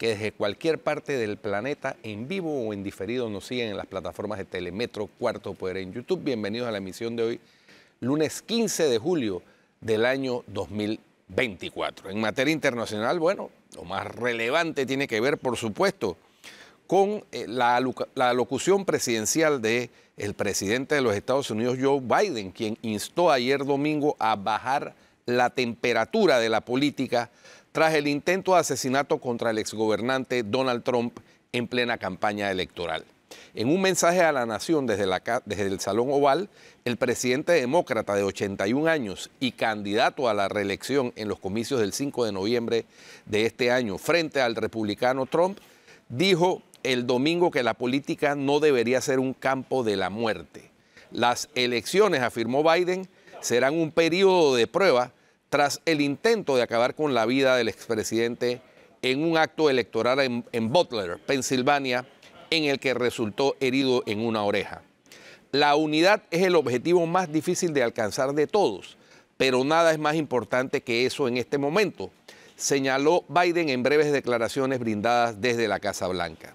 que desde cualquier parte del planeta, en vivo o en diferido, nos siguen en las plataformas de Telemetro, Cuarto Poder en YouTube. Bienvenidos a la emisión de hoy, lunes 15 de julio del año 2024. En materia internacional, bueno, lo más relevante tiene que ver, por supuesto, con eh, la, locución presidencial del el presidente de los Estados Unidos, Joe Biden, quien instó ayer domingo a bajar la temperatura de la política tras el intento de asesinato contra el exgobernante Donald Trump en plena campaña electoral. En un mensaje a la nación desde, el Salón Oval, el presidente demócrata de 81 años y candidato a la reelección en los comicios del 5 de noviembre de este año frente al republicano Trump, dijo el domingo que la política no debería ser un campo de la muerte. Las elecciones, afirmó Biden, serán un periodo de prueba tras el intento de acabar con la vida del expresidente en un acto electoral en, Butler, Pensilvania, en el que resultó herido en una oreja. La unidad es el objetivo más difícil de alcanzar de todos, pero nada es más importante que eso en este momento, señaló Biden en breves declaraciones brindadas desde la Casa Blanca.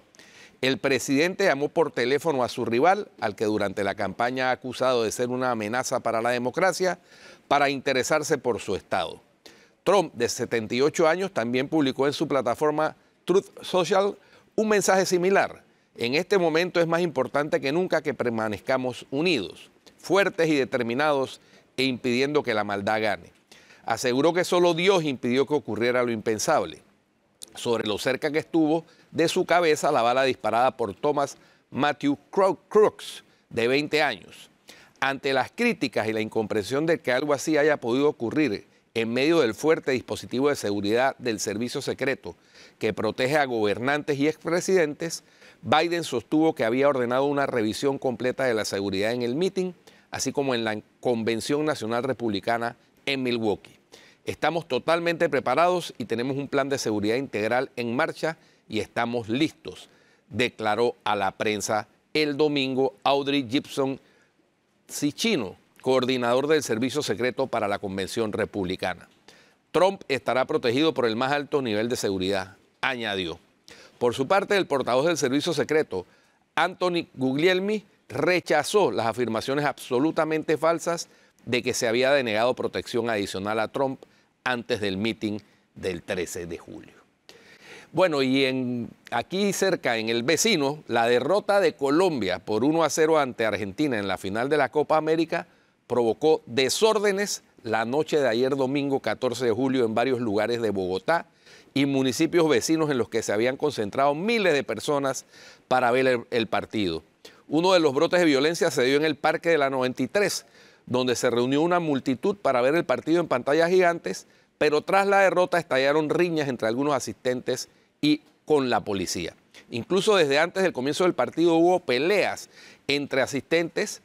El presidente llamó por teléfono a su rival, al que durante la campaña ha acusado de ser una amenaza para la democracia, para interesarse por su estado. Trump, de 78 años, también publicó en su plataforma Truth Social un mensaje similar. En este momento es más importante que nunca que permanezcamos unidos, fuertes y determinados e impidiendo que la maldad gane. Aseguró que solo Dios impidió que ocurriera lo impensable sobre lo cerca que estuvo de su cabeza la bala disparada por Thomas Matthew Crooks, de 20 años. Ante las críticas y la incomprensión de que algo así haya podido ocurrir en medio del fuerte dispositivo de seguridad del servicio secreto que protege a gobernantes y expresidentes, Biden sostuvo que había ordenado una revisión completa de la seguridad en el meeting, así como en la Convención Nacional Republicana en Milwaukee. Estamos totalmente preparados y tenemos un plan de seguridad integral en marcha y estamos listos, declaró a la prensa el domingo Audrey Gibson Sichino, coordinador del Servicio Secreto para la Convención Republicana. Trump estará protegido por el más alto nivel de seguridad, añadió. Por su parte, el portavoz del Servicio Secreto, Anthony Guglielmi, rechazó las afirmaciones absolutamente falsas de que se había denegado protección adicional a Trump antes del meeting del 13 de julio. Bueno, y aquí cerca, en el vecino, la derrota de Colombia por 1 a 0 ante Argentina en la final de la Copa América provocó desórdenes la noche de ayer domingo 14 de julio en varios lugares de Bogotá y municipios vecinos en los que se habían concentrado miles de personas para ver el, el partido. Uno de los brotes de violencia se dio en el Parque de la 93, donde se reunió una multitud para ver el partido en pantallas gigantes, pero tras la derrota estallaron riñas entre algunos asistentes y con la policía. Incluso desde antes del comienzo del partido hubo peleas entre asistentes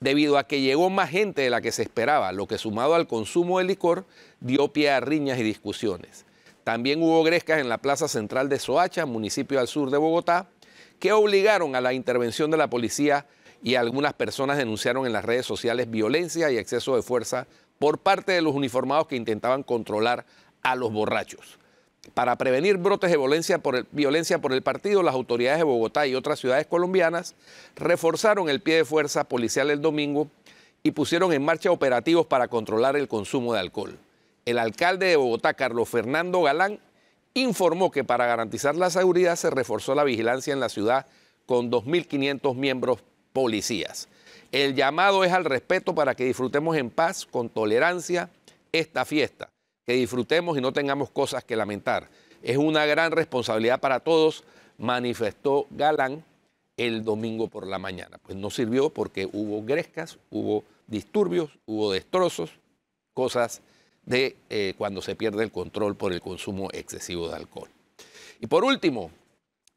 debido a que llegó más gente de la que se esperaba, lo que sumado al consumo de licor dio pie a riñas y discusiones. También hubo grescas en la plaza central de Soacha, municipio al sur de Bogotá, que obligaron a la intervención de la policía y algunas personas denunciaron en las redes sociales violencia y exceso de fuerza por parte de los uniformados que intentaban controlar a los borrachos. Para prevenir brotes de violencia por, el, partido, las autoridades de Bogotá y otras ciudades colombianas reforzaron el pie de fuerza policial el domingo y pusieron en marcha operativos para controlar el consumo de alcohol. El alcalde de Bogotá, Carlos Fernando Galán, informó que para garantizar la seguridad se reforzó la vigilancia en la ciudad con 2.500 miembros policías. El llamado es al respeto para que disfrutemos en paz, con tolerancia, esta fiesta, que disfrutemos y no tengamos cosas que lamentar. Es una gran responsabilidad para todos, manifestó Galán el domingo por la mañana. Pues no sirvió porque hubo grescas, hubo disturbios, hubo destrozos, cosas de eh, cuando se pierde el control por el consumo excesivo de alcohol. Y por último,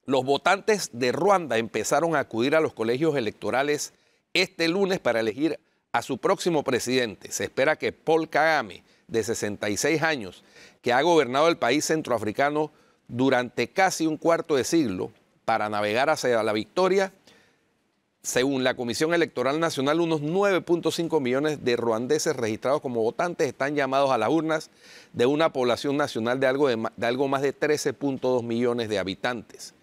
los votantes de Ruanda empezaron a acudir a los colegios electorales este lunes para elegir a su próximo presidente. Se espera que Paul Kagame, de 66 años, que ha gobernado el país centroafricano durante casi un cuarto de siglo para navegar hacia la victoria, según la Comisión Electoral Nacional, unos 9.5 millones de ruandeses registrados como votantes están llamados a las urnas de una población nacional de algo, de, algo más de 13.2 millones de habitantes.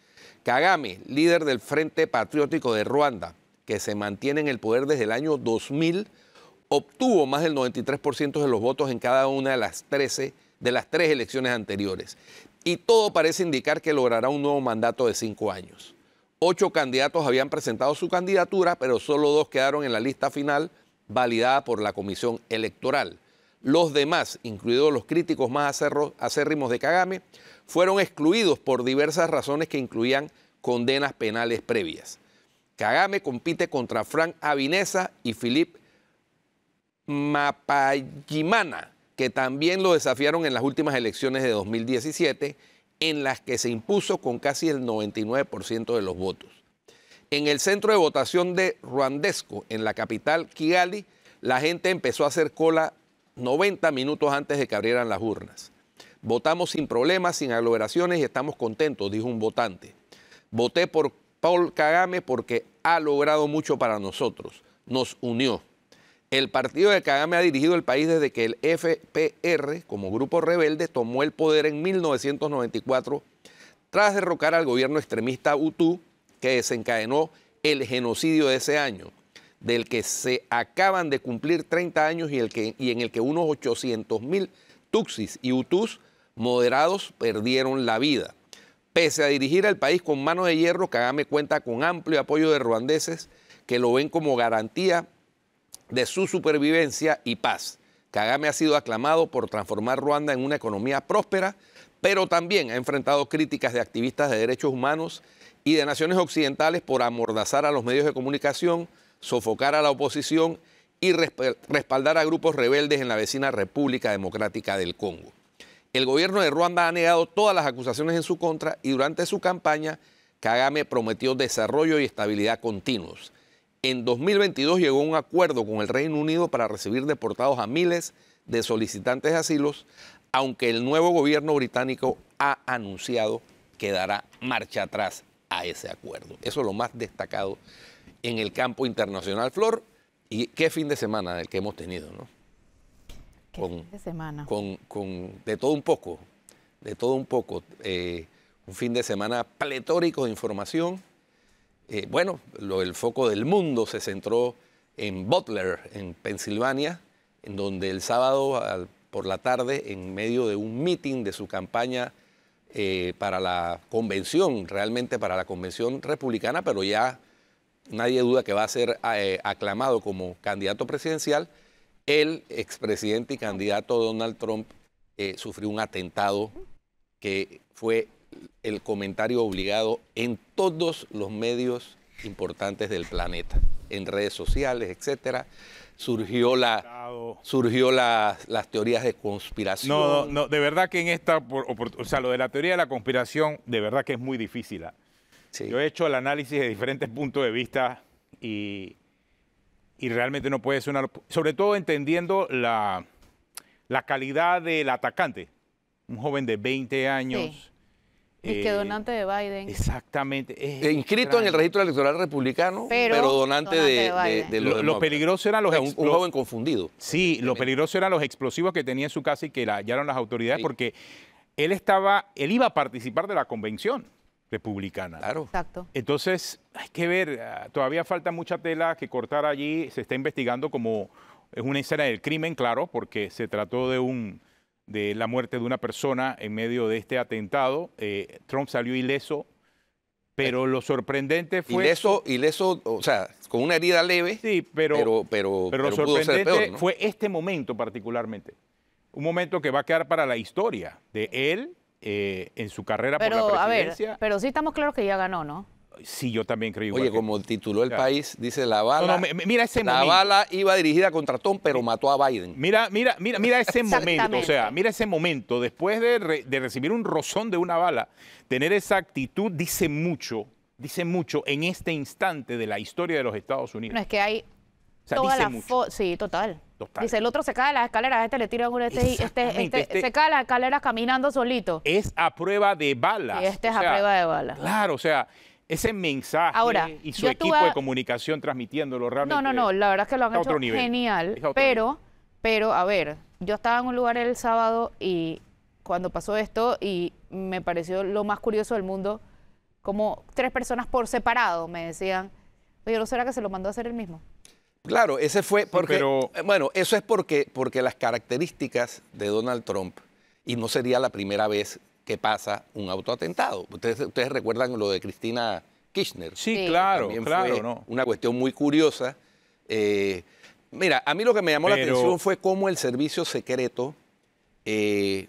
Kagame, líder del Frente Patriótico de Ruanda, que se mantiene en el poder desde el año 2000, obtuvo más del 93% de los votos en cada una de las, de las tres elecciones anteriores. Y todo parece indicar que logrará un nuevo mandato de cinco años. Ocho candidatos habían presentado su candidatura, pero solo dos quedaron en la lista final validada por la Comisión Electoral. Los demás, incluidos los críticos más acérrimos de Kagame, fueron excluidos por diversas razones que incluían condenas penales previas. Kagame compite contra Frank Avinesa y Philippe Mapayimana, que también lo desafiaron en las últimas elecciones de 2017, en las que se impuso con casi el 99% de los votos. En el centro de votación de Ruandesco, en la capital Kigali, la gente empezó a hacer cola 90 minutos antes de que abrieran las urnas. Votamos sin problemas, sin aglomeraciones y estamos contentos, dijo un votante. Voté por Paul Kagame porque ha logrado mucho para nosotros, nos unió. El partido de Kagame ha dirigido el país desde que el FPR, como grupo rebelde, tomó el poder en 1994 tras derrocar al gobierno extremista UTu que desencadenó el genocidio de ese año, del que se acaban de cumplir 30 años y, el que, en el que unos 800.000 mil tuxis y hutus moderados perdieron la vida. Pese a dirigir al país con mano de hierro, Kagame cuenta con amplio apoyo de ruandeses que lo ven como garantía de su supervivencia y paz. Kagame ha sido aclamado por transformar Ruanda en una economía próspera, pero también ha enfrentado críticas de activistas de derechos humanos y de naciones occidentales por amordazar a los medios de comunicación, sofocar a la oposición y respaldar a grupos rebeldes en la vecina República Democrática del Congo. El gobierno de Ruanda ha negado todas las acusaciones en su contra y durante su campaña Kagame prometió desarrollo y estabilidad continuos. En 2022 llegó un acuerdo con el Reino Unido para recibir deportados a miles de solicitantes de asilos, aunque el nuevo gobierno británico ha anunciado que dará marcha atrás a ese acuerdo. Eso es lo más destacado en el campo internacional, Flor, y qué fin de semana el que hemos tenido, ¿no? con, de semana. de todo un poco, de todo un poco. Eh, un fin de semana pletórico de información. Eh, bueno, el foco del mundo se centró en Butler, en Pensilvania, en donde el sábado por la tarde, en medio de un meeting de su campaña eh, para la convención, realmente para la convención republicana, pero ya nadie duda que va a ser aclamado como candidato presidencial, el expresidente y candidato Donald Trump eh, sufrió un atentado que fue el comentario obligado en todos los medios importantes del planeta, en redes sociales, etcétera. Surgió la, surgió las teorías de conspiración. No, no, de verdad que en esta, o sea, lo de la teoría de la conspiración, de verdad que es muy difícil. ¿ah? Yo he hecho el análisis de diferentes puntos de vista y y realmente no puede sonar, Sobre todo entendiendo la, calidad del atacante. Un joven de 20 años. es que eh, donante de Biden. Exactamente. E inscrito en el registro electoral republicano, pero, donante, de, los Lo, peligroso eran los... explosivos. un, joven confundido. Sí, lo peligroso eran los explosivos que tenía en su casa y que la hallaron las autoridades porque él estaba, él iba a participar de la convención republicana. Claro. Exacto. Entonces, hay que ver, ah, todavía falta mucha tela que cortar allí. Se está investigando como es una escena del crimen, claro, porque se trató de un de la muerte de una persona en medio de este atentado. Eh, Trump salió ileso, pero lo sorprendente fue... Ileso, ileso, o sea, con una herida leve. Sí, pero, pero, pero, lo sorprendente fue este momento particularmente. Un momento que va a quedar para la historia de él, eh, en su carrera pero, por la presidencia. A ver, pero sí estamos claros que ya ganó, ¿no? Sí, yo también creo. Igual Oye, como tituló el país, dice la bala. No, mira ese la bala iba dirigida contra Trump, pero mató a Biden. Mira, mira, mira, mira ese momento. O sea, mira ese momento. Después de, recibir un rozón de una bala, tener esa actitud dice mucho, dice mucho en este instante de la historia de los Estados Unidos. No es que hay toda la sí, total. Dice, el otro se cae de las escaleras, este le tira un este, este, este, este, este se cae de las escaleras caminando solito. Es a prueba de balas. este es a prueba de balas. Claro, o sea, ese mensaje y su equipo de comunicación transmitiéndolo realmente. No, no, no, la verdad es que lo han hecho genial, pero, pero, a ver, yo estaba en un lugar el sábado y cuando pasó esto y me pareció lo más curioso del mundo, como tres personas por separado me decían, oye, ¿no será que se lo mandó a hacer el mismo? Claro, ese fue porque. Eh, bueno, eso es porque, porque las características de Donald Trump, y no sería la primera vez que pasa un autoatentado. Ustedes, ustedes recuerdan lo de Cristina Kirchner. Sí, claro, claro. Una cuestión muy curiosa. Eh, mira, a mí lo que me llamó la atención fue cómo el servicio secreto eh,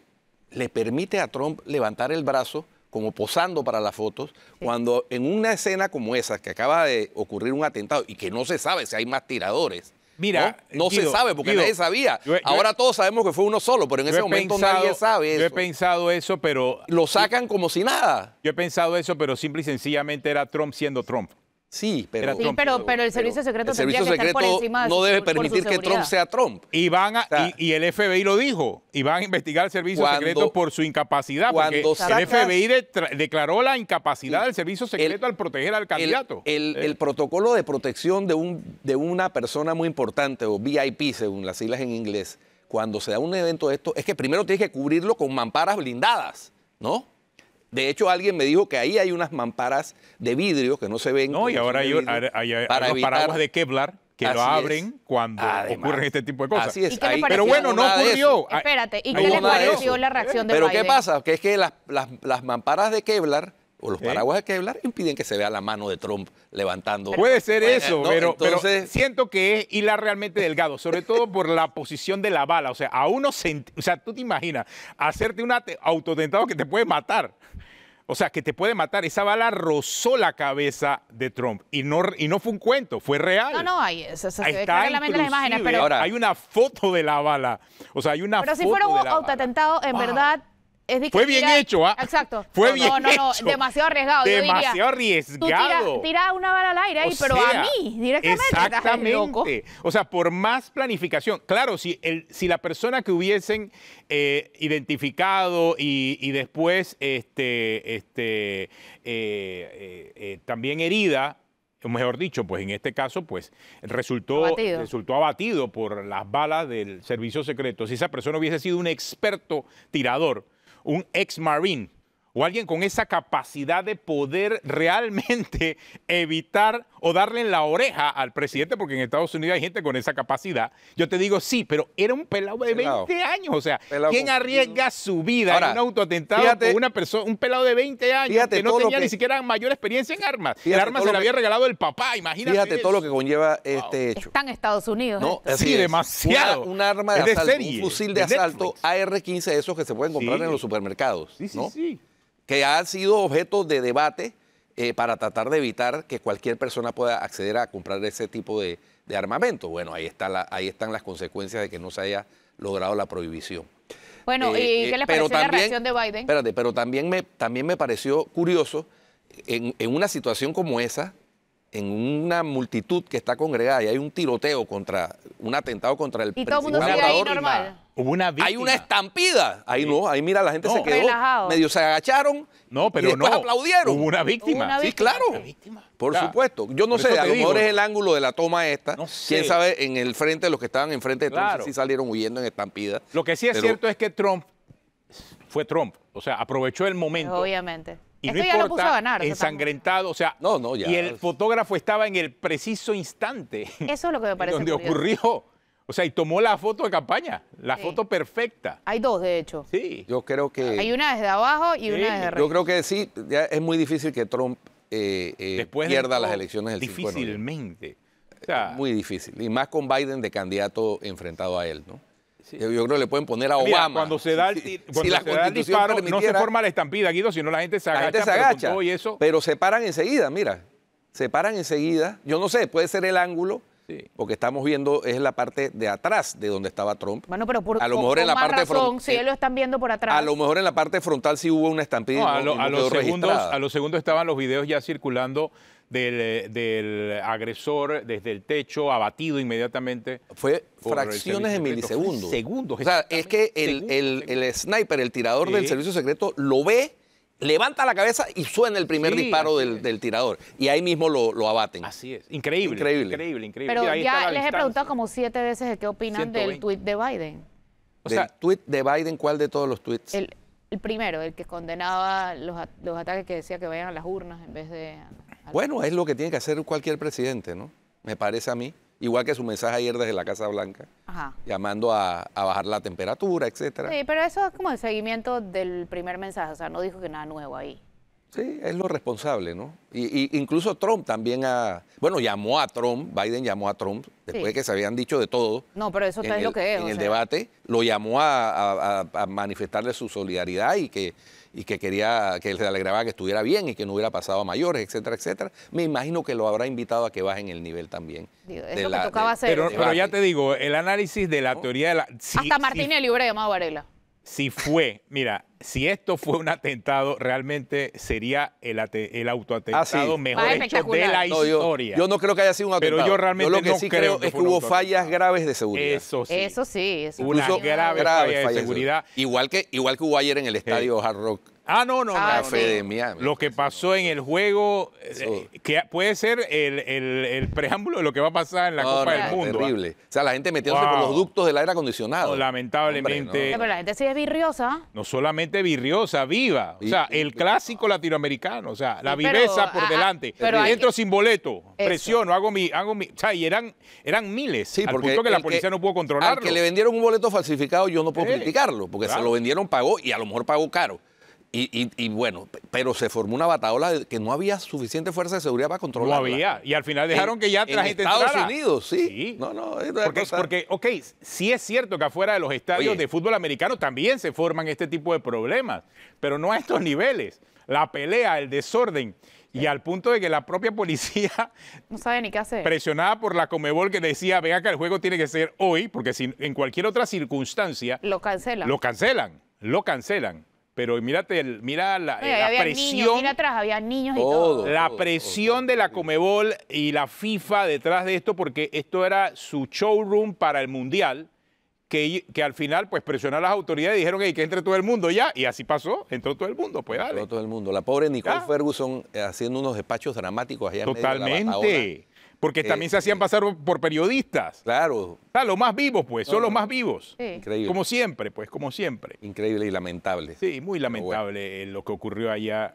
le permite a Trump levantar el brazo como posando para las fotos, cuando en una escena como esa, que acaba de ocurrir un atentado y que no se sabe si hay más tiradores, Mira, no, se sabe porque nadie sabía. Ahora todos sabemos que fue uno solo, pero en ese momento nadie sabe eso. Yo he pensado eso, pero lo sacan como si nada. Yo he pensado eso, pero simple y sencillamente era Trump siendo Trump. Sí, pero, pero, el servicio secreto, por encima no debe permitir que Trump sea Trump. Y, van y, el FBI lo dijo, y van a investigar el servicio secreto por su incapacidad, cuando porque el FBI declaró la incapacidad del servicio secreto al proteger al candidato. Eh. El, protocolo de protección de, un, de una persona muy importante, o VIP según las siglas en inglés, cuando se da un evento de esto, es que primero tienes que cubrirlo con mamparas blindadas, ¿no? De hecho, alguien me dijo que ahí hay unas mamparas de vidrio que no se ven. No, y ahora hay, paraguas de Kevlar que lo abren cuando ocurren este tipo de cosas. Así es. pero bueno, no ocurrió. Ah, Espérate, ¿y qué le pareció la reacción de Pero ¿qué pasa? Que es que las, mamparas de Kevlar o los paraguas de Kevlar impiden que se vea la mano de Trump levantando. Puede ser eso, pero, siento que es hilar realmente delgado, sobre todo por la posición de la bala. O sea, a uno, se, o sea, tú te imaginas hacerte un autotentado que te puede matar. O sea, que te puede matar. Esa bala rozó la cabeza de Trump. Y no, y no fue un cuento, fue real. No, no, hay... eso, se ve claramente las imágenes. Pero... hay una foto de la bala. O sea, hay una pero si fuera un autoatentado, en verdad, fue bien hecho, ¿ah? Exacto. Fue no, bien no, no, demasiado arriesgado. Demasiado arriesgado. Tú tira, una bala al aire ahí, pero a mí, directamente. Exactamente. Loco. O sea, por más planificación. Claro, si, el, si la persona que hubiesen eh, identificado y, después este, este, eh, eh, también herida, mejor dicho, pues en este caso, pues resultó resultó abatido por las balas del servicio secreto. Si esa persona hubiese sido un experto tirador, un ex marine o alguien con esa capacidad de poder realmente evitar o darle en la oreja al presidente, porque en Estados Unidos hay gente con esa capacidad. Yo te digo, sí, pero era un pelado de 20 años. O sea, ¿quién arriesga su vida en un autoatentado con una persona, un pelado de 20 años que no tenía ni siquiera mayor experiencia en armas? el arma se le había regalado el papá, imagínate. Fíjate todo lo que conlleva este hecho. Está en Estados Unidos. No, sí, demasiado. un arma de, un fusil de, asalto AR-15, esos que se pueden comprar en los supermercados. Sí, sí, sí que ha sido objeto de debate eh, para tratar de evitar que cualquier persona pueda acceder a comprar ese tipo de, armamento. Bueno, ahí, está la, ahí están las consecuencias de que no se haya logrado la prohibición. Bueno, eh, ¿y qué eh, les pareció la reacción de Biden? Espérate, pero también me, también me pareció curioso en, una situación como esa, en una multitud que está congregada y hay un tiroteo contra, un atentado contra el y todo normal. Hubo una Hay una estampida. Ahí no, ahí mira, la gente se quedó. Relajado. Medio se agacharon. No, pero y no. aplaudieron. Hubo una víctima. Sí, claro. Por supuesto. Yo no sé, a lo mejor es el ángulo de la toma esta. Quién sabe, en el frente, los que estaban enfrente de Trump sí salieron huyendo en estampida. Lo que sí es cierto es que Trump fue Trump. O sea, aprovechó el momento. Pues obviamente. Y Esto no ya lo puso a ganar. Ensangrentado, o sea. No, no, ya. Y el fotógrafo estaba en el preciso instante. Eso es lo que me parece. Donde ocurrió. O sea, y tomó la foto de campaña, la foto perfecta. Hay dos, de hecho. Sí. Yo creo que... Hay una desde abajo y una desde arriba. Yo creo que sí, es muy difícil que Trump eh, eh, pierda las elecciones del Difícilmente. muy difícil. Y más con Biden de candidato enfrentado a él, ¿no? Yo creo que le pueden poner a Obama. cuando se da el, se da disparo, no se forma la estampida, Guido, sino la gente se agacha. La gente se agacha eso... pero se paran enseguida, mira. Se paran enseguida. Yo no sé, puede ser el ángulo porque estamos viendo es la parte de atrás de donde estaba Trump. Bueno, pero por, a lo mejor en la parte razón, si eh, lo están viendo por atrás. A lo mejor en la parte frontal sí hubo una estampida. a, los segundos, a los segundos estaban los videos ya circulando del, agresor desde el techo, abatido inmediatamente. Fue fracciones de milisegundos. Segundos. O sea, es que el, sniper, el tirador del servicio secreto, lo ve levanta la cabeza y suena el primer disparo del, tirador. Y ahí mismo lo, abaten. Así es. Increíble. Increíble, increíble. increíble. Pero ya les he preguntado como siete veces de qué opinan del tuit de Biden. O sea, tweet tuit de Biden cuál de todos los tweets? El, primero, el que condenaba los, ataques que decía que vayan a las urnas en vez de... bueno, es lo que tiene que hacer cualquier presidente, ¿no? Me parece a mí. Igual que su mensaje ayer desde la Casa Blanca, llamando a, bajar la temperatura, etcétera. Sí, pero eso es como el seguimiento del primer mensaje, o sea, no dijo que nada nuevo ahí. Sí, es lo responsable, ¿no? Y, incluso Trump también ha. bueno, llamó a Trump, Biden llamó a Trump después de que se habían dicho de todo. No, pero eso es lo que es. En el debate lo llamó a manifestarle su solidaridad y que y que quería que se alegraba que estuviera bien y que no hubiera pasado a mayores, etcétera, etcétera. Me imagino que lo habrá invitado a que bajen el nivel también. es lo tocaba hacer. Pero, ya te digo, el análisis de la teoría de la... Hasta Martínez Libre llamado Varela. Si fue, mira, si esto fue un atentado, realmente sería el, el autoatentado ah, mejor de la historia. yo, no creo que haya sido un atentado. Pero yo realmente no creo, es que hubo fallas graves de seguridad. Eso sí. Eso sí. Eso Una grave, de, seguridad. Igual que, igual que hubo ayer en el estadio Hard Rock. Ah, no, no. Ah, fe De Miami, lo que pasó en el juego, eh, que puede ser el, preámbulo de lo que va a pasar en la Copa del Mundo. ¿ah? Terrible. O sea, la gente metiéndose por los ductos del aire acondicionado. lamentablemente. Pero la gente sigue virriosa. No solamente virriosa, viva. O sea, el clásico latinoamericano. O sea, la viveza por delante. Pero Entro sin boleto, presiono, hago mi, hago mi. O sea, y eran, eran miles. al punto que la policía no pudo controlarlo. Al que le vendieron un boleto falsificado, yo no puedo criticarlo, porque se lo vendieron, pagó y a lo mejor pagó caro. Y, bueno, pero se formó una bataola que no había suficiente fuerza de seguridad para controlarla. No había. Y al final dejaron que ya la gente Estados Unidos, sí. No, no. Porque, porque, ok, sí es cierto que afuera de los estadios de fútbol americano también se forman este tipo de problemas, pero no a estos niveles. La pelea, el desorden. Y al punto de que la propia policía. No sabe ni qué hacer. Presionada por la Comebol que decía: venga que el juego tiene que ser hoy, porque si, en cualquier otra circunstancia. Lo cancelan. Lo cancelan. Lo cancelan. Pero mírate, el, mira la, presión. había niños la presión de la Comebol y la FIFA detrás de esto, porque esto era su showroom para el Mundial. Que, que, al final pues presionó a las autoridades y dijeron que entre todo el mundo ya, y así pasó, entró todo el mundo, pues Entró todo el mundo. La pobre Nicole ah. Ferguson eh, haciendo unos despachos dramáticos allá Totalmente. en medio porque también se hacían eh, pasar por periodistas. Claro. Ah, los más vivos, pues, son los más vivos. Increíble. Como siempre, pues, como siempre. Increíble y lamentable. Sí, muy lamentable eh, lo que ocurrió allá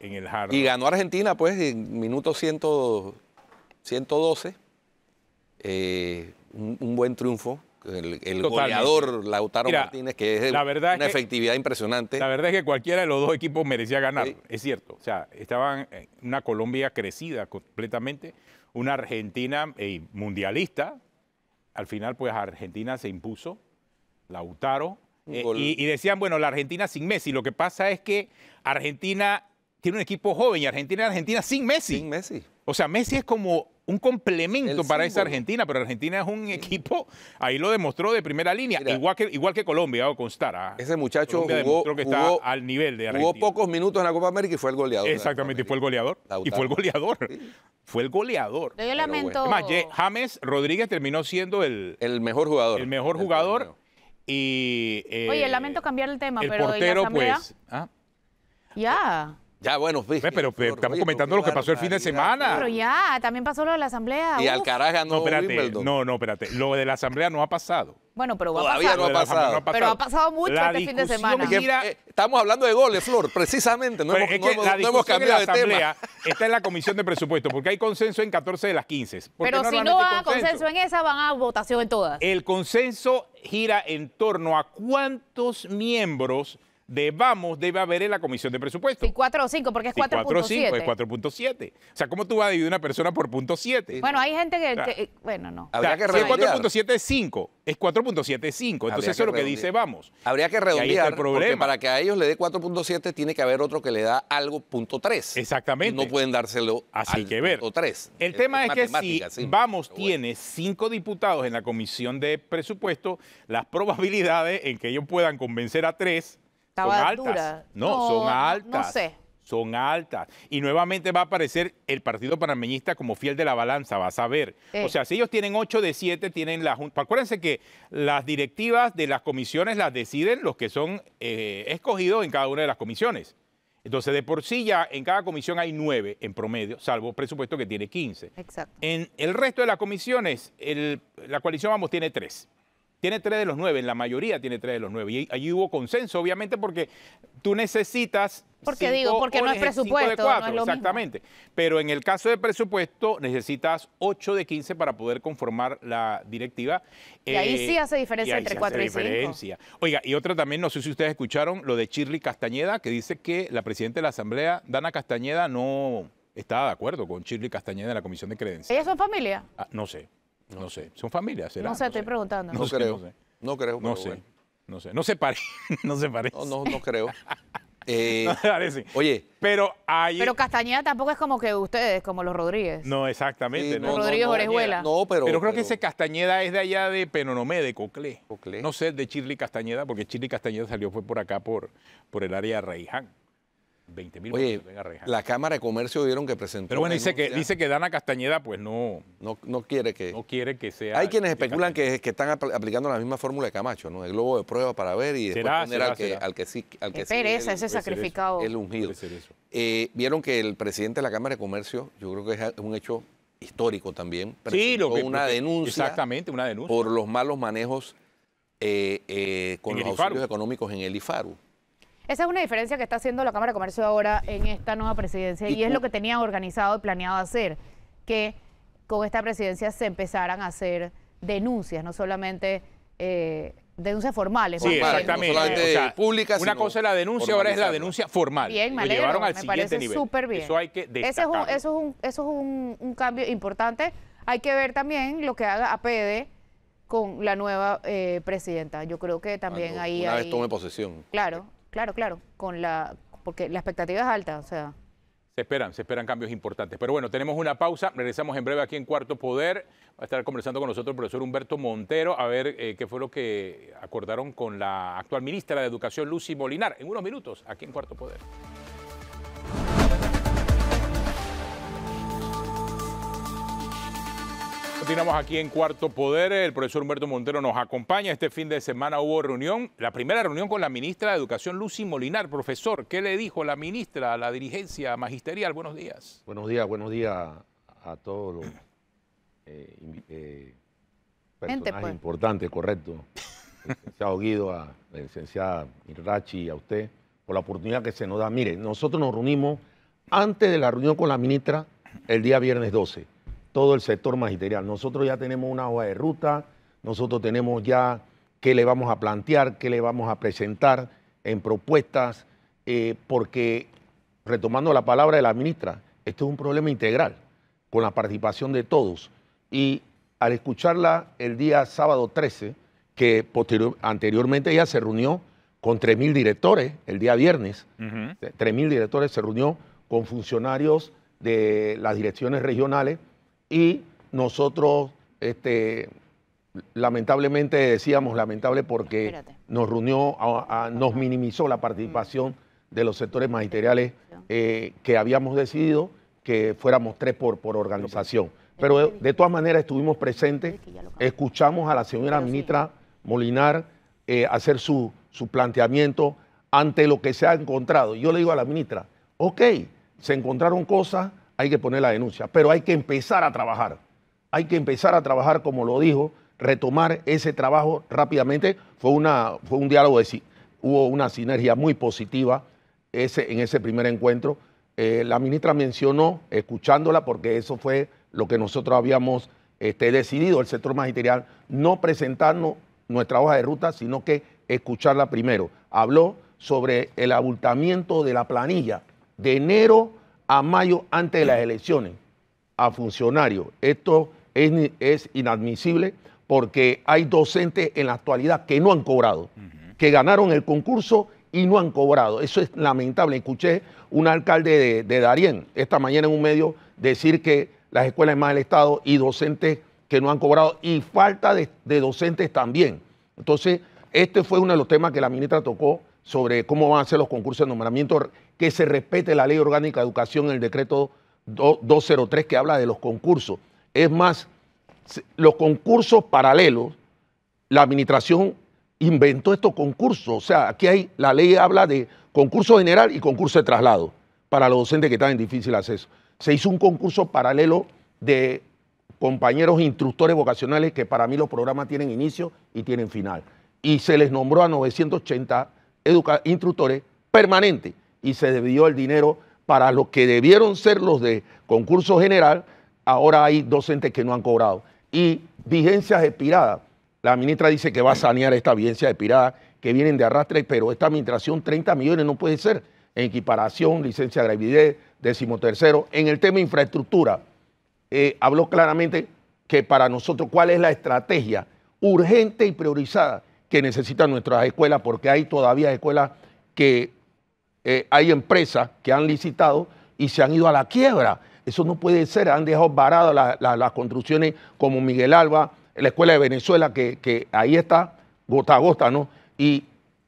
en el Hard. Y ganó Argentina, pues, en minuto 112. Eh, un buen triunfo el, goleador Lautaro Martínez, que es una efectividad impresionante. La verdad es que cualquiera de los dos equipos merecía ganar, es cierto. O sea, estaban una Colombia crecida completamente, una Argentina mundialista. Al final, pues Argentina se impuso, Lautaro. Eh, y, decían, bueno, la Argentina sin Messi. Lo que pasa es que Argentina tiene un equipo joven y Argentina Argentina sin Messi. Sin Messi. O sea, Messi es como un complemento para esa Argentina, pero Argentina es un equipo, ahí lo demostró de primera línea, igual, que, igual que Colombia, o constar. Ah. Ese muchacho jugó, al nivel de Argentina. Jugó pocos minutos en la Copa América y fue el goleador. Exactamente, y fue el goleador. Y fue el goleador. Fue el goleador. Yo lamento. James Rodríguez terminó siendo el, el mejor jugador. El mejor jugador. y, eh, Oye, lamento cambiar el tema, el pero portero, pues. ¿ah? Ya. Ya, bueno, fíjate. Pues, pero, pero estamos comentando lo que pasó el fin de semana. Pero ya, también pasó lo de la asamblea. Y al carajo no, espérate, Wimbledon. No, no, espérate. Lo de la asamblea no ha pasado. Bueno, pero va Todavía a pasar. No, ha pasado. no ha pasado. Pero ha pasado mucho este fin de semana. Eh, eh, estamos hablando de goles, Flor, precisamente. No hemos, que no, la hemos cambiado la de asamblea tema. Está en la comisión de presupuesto, porque hay consenso en 14 de las 15. Pero si no hay consenso en esa, van a votación en todas. El consenso gira en torno a cuántos miembros de vamos debe haber en la comisión de presupuesto. Y 4 o 5, porque es 4.7. 4 o 5, es 4.7. O sea, ¿cómo tú vas a dividir una persona por punto 7? Bueno, hay gente que, eh, bueno, no. Habría que si es 4.7 es 5, es 4.7 5. Entonces eso es lo que dice vamos. Habría que redondear, el problema. porque para que a ellos le dé 4.7 tiene que haber otro que le da algo 3. Exactamente. No pueden dárselo Así al que ver. 3. El tema es, que si vamos tiene 5 diputados en la comisión de presupuesto, las probabilidades en que ellos puedan convencer a 3 estaba son altas. No, son altas. Son altas. Y nuevamente va a aparecer el Partido Panameñista como fiel de la balanza, vas a ver. Eh. O sea, si ellos tienen 8 de 7, tienen la Junta. Acuérdense que las directivas de las comisiones las deciden los que son eh, escogidos en cada una de las comisiones. Entonces, de por sí ya en cada comisión hay nueve en promedio, salvo presupuesto que tiene 15. Exacto. En el resto de las comisiones, la coalición Vamos tiene tres tiene tres de los nueve, en la mayoría tiene tres de los nueve. Y allí hubo consenso, obviamente, porque tú necesitas. Porque digo, porque no es presupuesto. no es lo exactamente. Pero en el caso de presupuesto, necesitas ocho de quince para poder conformar la directiva. Y ahí eh, sí hace diferencia entre cuatro y cinco. Oiga, y otra también, no sé si ustedes escucharon lo de Shirley Castañeda, que dice que la presidenta de la Asamblea, Dana Castañeda, no estaba de acuerdo con Shirley Castañeda en la Comisión de credencia. ¿Ella es familia? Ah, no sé. No sé. Son familias, ¿será? No sé, estoy preguntando. No, creo. No creo, no sé. No sé. No se parece. no se parece. No, no, creo. Eh, oye. Pero Pero Castañeda tampoco es como que ustedes, como los Rodríguez. No, exactamente. Rodríguez Orejuela. No, pero. Pero creo que ese Castañeda es de allá de Penonomé, de Coclé. No sé, de Chirli Castañeda, porque Chirli Castañeda salió, fue por acá, por, por el área de Reiján. 20 mil Oye, la Cámara de Comercio vieron que presentó. Pero bueno, dice que, dice que Dana Castañeda, pues no. No, no quiere que. quiere que sea. Hay quienes especulan que, que, están aplicando la misma fórmula de Camacho, ¿no? El globo de prueba para ver y después poner al, que, sí. Al pereza ese sacrificado. El ungido. Eh, vieron que el presidente de la Cámara de Comercio, yo creo que es un hecho histórico también, presentó una denuncia. Exactamente, una denuncia. Por los malos manejos eh, eh, con los auxilios económicos en el IFARU. Esa es una diferencia que está haciendo la Cámara de Comercio ahora en esta nueva presidencia y es lo que tenían organizado y planeado hacer, que con esta presidencia se empezaran a hacer denuncias, no solamente eh, denuncias formales. Sí, exactamente. No públicas, una cosa es la denuncia, ahora es la denuncia formal. Bien, me llevaron al me siguiente Súper bien. Eso hay que destacar. Eso es, un, eso es, un, cambio importante. Hay que ver también lo que haga APD con la nueva eh, presidenta. Yo creo que también ahí... Una vez tome posesión. Claro, Claro, claro, con la, porque la expectativa es alta, o sea. Se esperan, se esperan cambios importantes. Pero bueno, tenemos una pausa, regresamos en breve aquí en Cuarto Poder. Va a estar conversando con nosotros el profesor Humberto Montero a ver eh, qué fue lo que acordaron con la actual ministra de Educación, Lucy Molinar, en unos minutos aquí en Cuarto Poder. Continuamos aquí en Cuarto Poder. El profesor Humberto Montero nos acompaña. Este fin de semana hubo reunión, la primera reunión con la ministra de Educación, Lucy Molinar. Profesor, ¿qué le dijo la ministra a la dirigencia magisterial? Buenos días. Buenos días, buenos días a todos los eh, eh pues. personajes importantes, correcto. Licenciado Guido, a la licenciada Irrachi, a usted, por la oportunidad que se nos da. Mire, nosotros nos reunimos antes de la reunión con la ministra el día viernes 12 todo el sector magisterial. Nosotros ya tenemos una hoja de ruta, nosotros tenemos ya qué le vamos a plantear, qué le vamos a presentar en propuestas, eh, porque, retomando la palabra de la ministra, esto es un problema integral, con la participación de todos. Y al escucharla el día sábado 13, que anteriormente ella se reunió con 3.000 directores el día viernes, 3.000 directores se reunió con funcionarios de las direcciones regionales y nosotros, este, lamentablemente decíamos, lamentable porque nos reunió, nos minimizó la participación mm. de los sectores magisteriales eh, que habíamos decidido que fuéramos tres por, por organización. Pero eh, de, todas maneras estuvimos presentes, escuchamos a la señora ministra Molinar eh, hacer su, su planteamiento ante lo que se ha encontrado. Yo le digo a la ministra, ok, se encontraron cosas hay que poner la denuncia, pero hay que empezar a trabajar. Hay que empezar a trabajar, como lo dijo, retomar ese trabajo rápidamente. Fue, una, fue un diálogo, de, hubo una sinergia muy positiva en ese primer encuentro. Eh, la ministra mencionó, escuchándola, porque eso fue lo que nosotros habíamos este, decidido, el sector magisterial, no presentarnos nuestra hoja de ruta, sino que escucharla primero. Habló sobre el abultamiento de la planilla de enero a mayo antes de las elecciones a funcionarios. Esto es, inadmisible porque hay docentes en la actualidad que no han cobrado, que ganaron el concurso y no han cobrado. Eso es lamentable. Escuché un alcalde de, de, esta mañana en un medio decir que las escuelas más del Estado y docentes que no han cobrado y falta de, de docentes también. Entonces, este fue uno de los temas que la ministra tocó sobre cómo van a ser los concursos de nombramiento, que se respete la ley orgánica de educación, el decreto 203 que habla de los concursos. Es más, los concursos paralelos, la administración inventó estos concursos. O sea, aquí hay, la ley habla de concurso general y concurso de traslado para los docentes que están en difícil acceso. Se hizo un concurso paralelo de compañeros instructores vocacionales que para mí los programas tienen inicio y tienen final. Y se les nombró a 980 instructores permanentes y se debió el dinero para lo que debieron ser los de concurso general. Ahora hay docentes que no han cobrado. Y vigencias expiradas. La ministra dice que va a sanear esta vigencia expirada que vienen de arrastre, pero esta administración 30 millones no puede ser en equiparación, licencia de gravidez, tercero. En el tema infraestructura, eh, habló claramente que para nosotros cuál es la estrategia urgente y priorizada que necesitan nuestras escuelas, porque hay todavía escuelas que eh, hay empresas que han licitado y se han ido a la quiebra. Eso no puede ser, han dejado varadas las construcciones como Miguel Alba, la Escuela de Venezuela, que, ahí está, gota a gota, ¿no? Y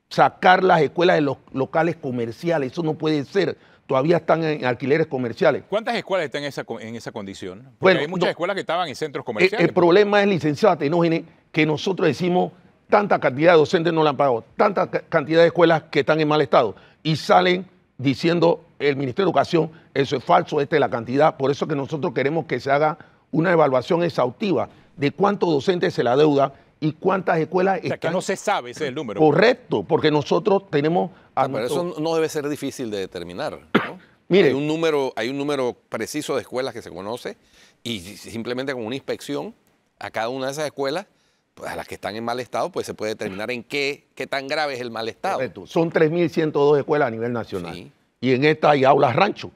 sacar las escuelas de los locales comerciales, eso no puede ser todavía están en alquileres comerciales. ¿Cuántas escuelas están en esa, condición? Porque hay muchas escuelas que estaban en centros e, comerciales. El, problema es, licenciado Atenógenes, que nosotros decimos tanta cantidad de docentes no la han pagado, tanta cantidad de escuelas que están en mal estado y salen diciendo el Ministerio de Educación, eso es falso, esta es la cantidad, por eso que nosotros queremos que se haga una evaluación exhaustiva de cuántos docentes se la deuda y cuántas escuelas o sea, que no se sabe ese el número. Correcto, porque nosotros tenemos... Ah, pero eso no debe ser difícil de determinar, Mire, un, número, hay un número preciso de escuelas que se conoce y simplemente con una inspección a cada una de esas escuelas pues a las que están en mal estado, pues se puede determinar en qué, tan grave es el mal estado. Son 3.102 escuelas a nivel nacional. Y en esta hay aulas rancho.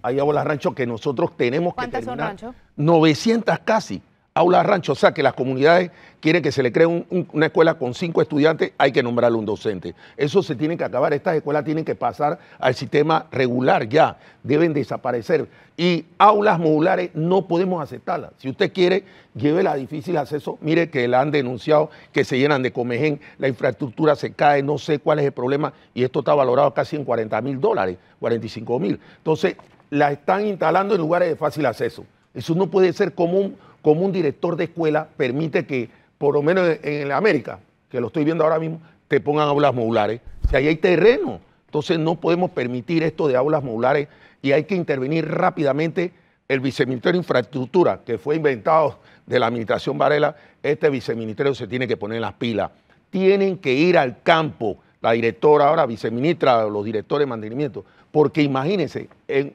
Hay aulas rancho que nosotros tenemos que terminar. ¿Cuántas son rancho? 900 casi. Aulas Rancho, o sea que las comunidades quieren que se le cree una escuela con cinco estudiantes, hay que nombrarle un docente. Eso se tiene que acabar, estas escuelas tienen que pasar al sistema regular ya, deben desaparecer. Y aulas modulares no podemos aceptarlas. Si usted quiere, lleve la difícil acceso, mire que la han denunciado, que se llenan de comején, la infraestructura se cae, no sé cuál es el problema, y esto está valorado casi en 40 mil dólares, 45 mil. Entonces, la están instalando en lugares de fácil acceso. Eso no puede ser común como un director de escuela permite que, por lo menos en, América, que lo estoy viendo ahora mismo, te pongan aulas modulares. Si ahí hay terreno. Entonces no podemos permitir esto de aulas modulares y hay que intervenir rápidamente el viceministerio de Infraestructura, que fue inventado de la administración Varela, este viceministerio se tiene que poner en las pilas. Tienen que ir al campo, la directora ahora, viceministra, los directores de mantenimiento, porque imagínense, en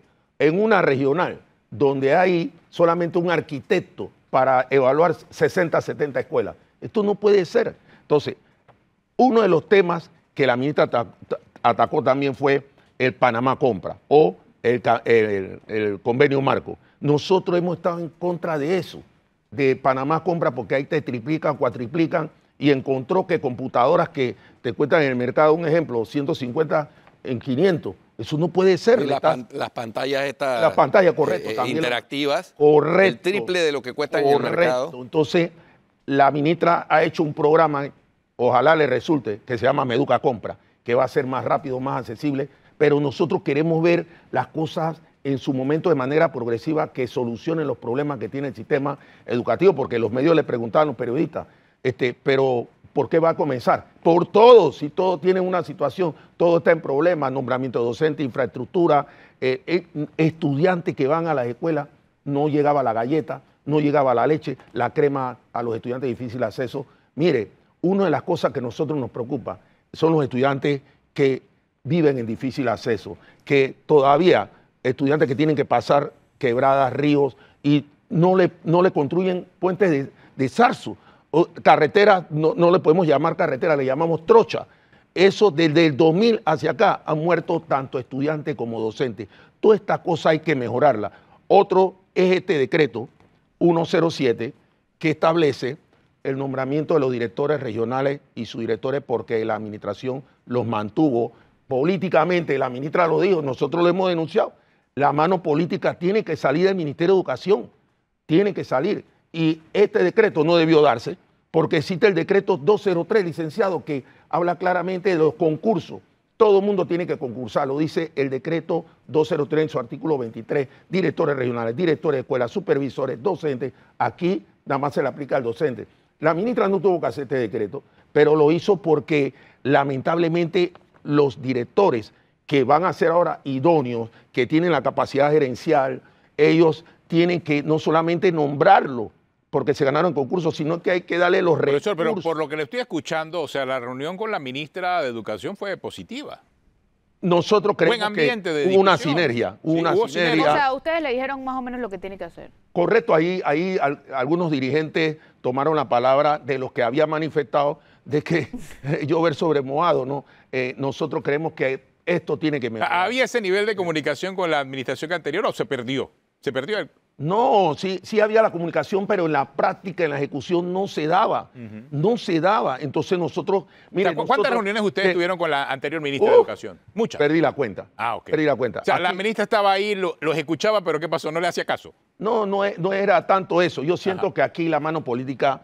una regional donde hay solamente un arquitecto para evaluar 60, 70 escuelas. Esto no puede ser. Entonces, uno de los temas que la ministra atacó también fue el Panamá Compra o el, convenio marco. Nosotros hemos estado en contra de eso, de Panamá Compra, porque ahí te triplican, cuatriplican y encontró que computadoras que te cuentan en el mercado, un ejemplo, 150 en 500, eso no puede ser. las pantallas estas. Las pantallas, eh, eh, interactivas. correcto. El triple de lo que cuesta en el mercado. Entonces, la ministra ha hecho un programa, ojalá le resulte, que se llama Meduca Compra, que va a ser más rápido, más accesible, pero nosotros queremos ver las cosas en su momento de manera progresiva que solucionen los problemas que tiene el sistema educativo, porque los medios le preguntaban a los periodistas, este, pero ¿Por qué va a comenzar? Por todos, si todos tienen una situación, todo está en problemas, nombramiento de docente, infraestructura, eh, eh, estudiantes que van a las escuelas, no llegaba la galleta, no llegaba la leche, la crema a los estudiantes de difícil acceso. Mire, una de las cosas que a nosotros nos preocupa son los estudiantes que viven en difícil acceso, que todavía estudiantes que tienen que pasar quebradas, ríos y no le, no le construyen puentes de, de zarzo carretera, no, no le podemos llamar carretera, le llamamos trocha. Eso desde el 2000 hacia acá han muerto tanto estudiantes como docentes. Toda esta cosa hay que mejorarla. Otro es este decreto 107 que establece el nombramiento de los directores regionales y sus directores porque la administración los mantuvo políticamente. La ministra lo dijo, nosotros lo hemos denunciado. La mano política tiene que salir del Ministerio de Educación, tiene que salir y este decreto no debió darse, porque existe el decreto 203, licenciado, que habla claramente de los concursos. Todo mundo tiene que concursar, lo dice el decreto 203 en su artículo 23, directores regionales, directores de escuelas, supervisores, docentes. Aquí nada más se le aplica al docente. La ministra no tuvo que hacer este decreto, pero lo hizo porque lamentablemente los directores que van a ser ahora idóneos, que tienen la capacidad gerencial, ellos tienen que no solamente nombrarlo, porque se ganaron concursos, sino que hay que darle los Profesor, recursos. pero por lo que le estoy escuchando, o sea, la reunión con la ministra de Educación fue positiva. Nosotros creemos que hubo una sinergia, una sinergia. O sea, ustedes le dijeron más o menos lo que tiene que hacer. Correcto, ahí, ahí algunos dirigentes tomaron la palabra de los que había manifestado de que yo ver sobremoado, ¿no? Eh, nosotros creemos que esto tiene que mejorar. ¿Había ese nivel de comunicación con la administración anterior o se perdió? ¿Se perdió el no, sí, sí había la comunicación, pero en la práctica, en la ejecución, no se daba. No se daba. Entonces nosotros. ¿Cuántas reuniones ustedes tuvieron con la anterior ministra de Educación? Muchas. Perdí la cuenta. Ah, ok. Perdí la cuenta. O sea, la ministra estaba ahí, los escuchaba, pero ¿qué pasó? ¿No le hacía caso? No, no, e, era tanto eso. Yo siento que aquí la mano política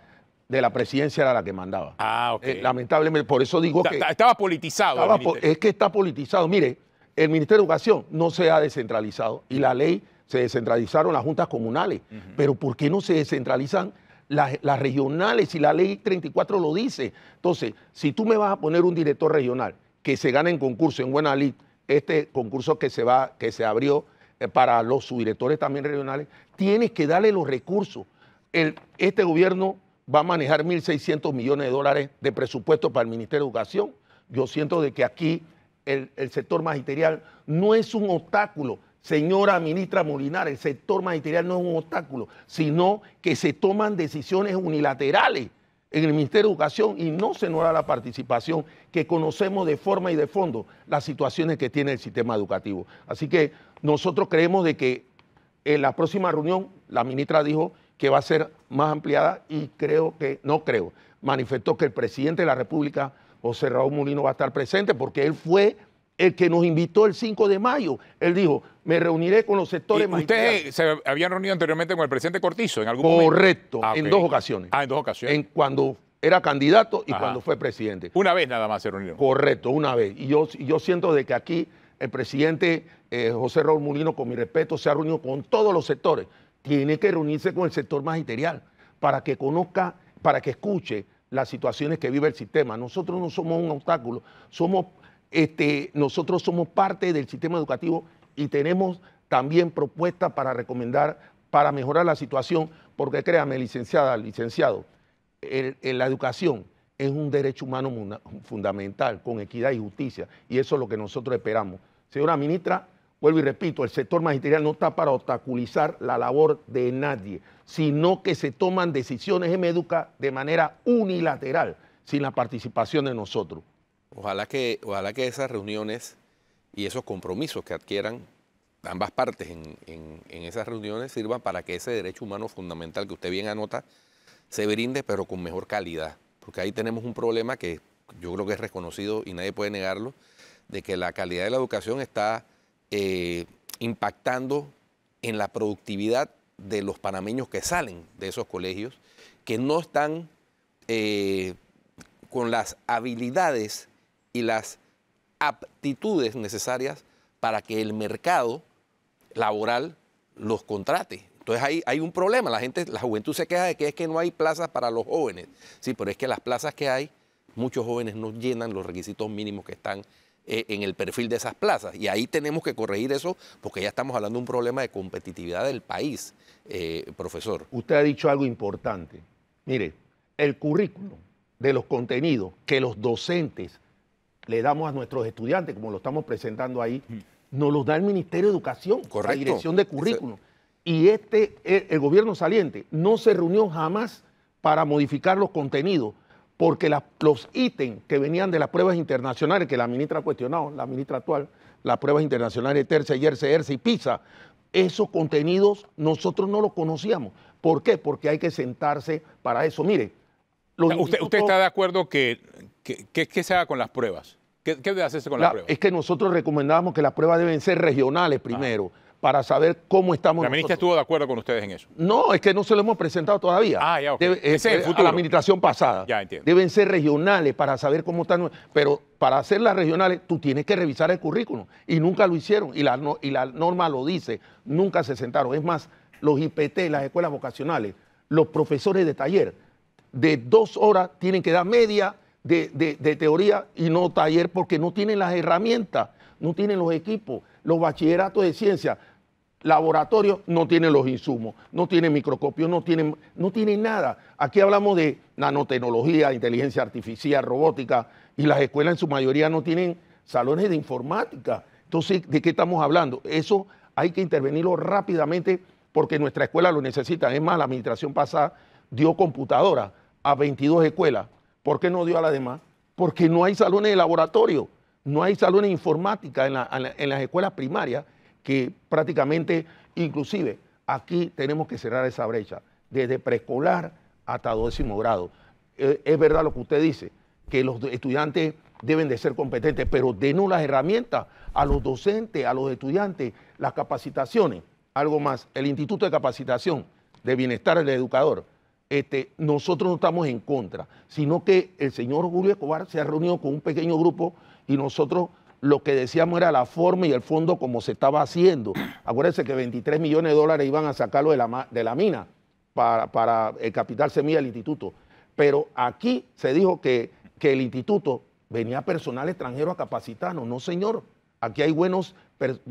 de la presidencia era la que mandaba. Ah, ok. Eh, lamentablemente, por eso digo que. Estaba politizado. es que está politizado. Mire, el Ministerio de Educación no se ha descentralizado y la ley se descentralizaron las juntas comunales, pero ¿por qué no se descentralizan las, regionales si la ley 34 lo dice? Entonces, si tú me vas a poner un director regional que se gane en concurso en Buena este concurso que se, va, que se abrió eh, para los subdirectores también regionales, tienes que darle los recursos. este gobierno va a manejar 1.600 millones de dólares de presupuesto para el Ministerio de Educación. Yo siento de que aquí el sector magisterial no es un obstáculo, Señora ministra Molinar, el sector magisterial no es un obstáculo, sino que se toman decisiones unilaterales en el Ministerio de Educación y no se nos da la participación que conocemos de forma y de fondo las situaciones que tiene el sistema educativo. Así que nosotros creemos de que en la próxima reunión la ministra dijo que va a ser más ampliada y creo que, no creo, manifestó que el presidente de la República, José Raúl Mulino, va a estar presente porque él fue el que nos invitó el 5 de mayo. Él dijo, me reuniré con los sectores más. Ustedes se habían reunido anteriormente con el presidente Cortizo en algún momento. Correcto, ah, en dos ocasiones. Ah, en dos ocasiones. En cuando era candidato y cuando fue presidente. Una vez nada más se reunieron. Correcto, una vez. Y yo, yo siento de que aquí el presidente eh, José Raúl Mulino, con mi respeto, se ha reunido con todos los sectores. Tiene que reunirse con el sector magisterial para que conozca, para que escuche las situaciones que vive el sistema. Nosotros no somos un obstáculo, somos este, nosotros somos parte del sistema educativo y tenemos también propuestas para recomendar, para mejorar la situación, porque créame, licenciada, licenciado, la educación es un derecho humano fundamental, con equidad y justicia, y eso es lo que nosotros esperamos. Señora ministra, vuelvo y repito, el sector magisterial no está para obstaculizar la labor de nadie, sino que se toman decisiones en Educa de manera unilateral, sin la participación de nosotros. Ojalá que, ojalá que esas reuniones y esos compromisos que adquieran ambas partes en, esas reuniones sirvan para que ese derecho humano fundamental que usted bien anota se brinde, pero con mejor calidad. Porque ahí tenemos un problema que yo creo que es reconocido y nadie puede negarlo, de que la calidad de la educación está eh, impactando en la productividad de los panameños que salen de esos colegios, que no están eh, con las habilidades y las aptitudes necesarias para que el mercado laboral los contrate. Entonces hay, hay un problema, la gente, la juventud se queja de que es que no hay plazas para los jóvenes. Sí, pero es que las plazas que hay, muchos jóvenes no llenan los requisitos mínimos que están eh, en el perfil de esas plazas. Y ahí tenemos que corregir eso porque ya estamos hablando de un problema de competitividad del país, eh, profesor. Usted ha dicho algo importante. Mire, el currículum de los contenidos que los docentes le damos a nuestros estudiantes, como lo estamos presentando ahí, nos los da el Ministerio de Educación, la dirección de currículum. Y este, e, el gobierno saliente no se reunió jamás para modificar los contenidos, porque los ítems que venían de las pruebas internacionales, que la ministra ha cuestionado, la ministra actual, las pruebas internacionales TERCE, Yerce, ERCE y PISA, esos contenidos nosotros no los conocíamos. ¿Por qué? Porque hay que sentarse para eso. Mire, usted, ¿Usted está de acuerdo que, ¿Qué, se haga con las pruebas? ¿Qué, debe hacerse con las pruebas? Es que nosotros recomendábamos que las pruebas deben ser regionales ah. primero. para saber cómo estamos. La ministra estuvo de acuerdo con ustedes en eso. No, es que no se lo hemos presentado todavía. Ah, ya, ok. es eh, la administración pasada. Ya entiendo. Deben ser regionales para saber cómo están. Pero para hacerlas regionales, tú tienes que revisar el currículum. Y nunca lo hicieron. Y la, y la norma lo dice. Nunca se sentaron. Es más, los IPT, las escuelas vocacionales, los profesores de taller, de dos horas tienen que dar media de, teoría y no taller porque no tienen las herramientas, no tienen los equipos, los bachilleratos de ciencia, laboratorios no tienen los insumos, no tienen microscopios, no tienen, no tienen nada. Aquí hablamos de nanotecnología, inteligencia artificial, robótica, y las escuelas en su mayoría no tienen salones de informática. Entonces, ¿de qué estamos hablando? Eso hay que intervenirlo rápidamente porque nuestra escuela lo necesita. Es más, la administración pasada dio computadoras a 22 escuelas ¿Por qué no dio a la demás? Porque no hay salones de laboratorio, no hay salones de informática en, las escuelas primarias que prácticamente, inclusive, aquí tenemos que cerrar esa brecha, desde preescolar hasta décimo grado. Eh, es verdad lo que usted dice, que los estudiantes deben de ser competentes, pero denos las herramientas a los docentes, a los estudiantes, las capacitaciones. Algo más, el Instituto de Capacitación de Bienestar del Educador este, nosotros no estamos en contra, sino que el señor Julio Escobar se ha reunido con un pequeño grupo y nosotros lo que decíamos era la forma y el fondo como se estaba haciendo. Acuérdense que 23 millones de dólares iban a sacarlo de la, mina para, el capital semilla del instituto. Pero aquí se dijo que, que el instituto venía personal extranjero a capacitarnos. No, señor. Aquí hay buenos,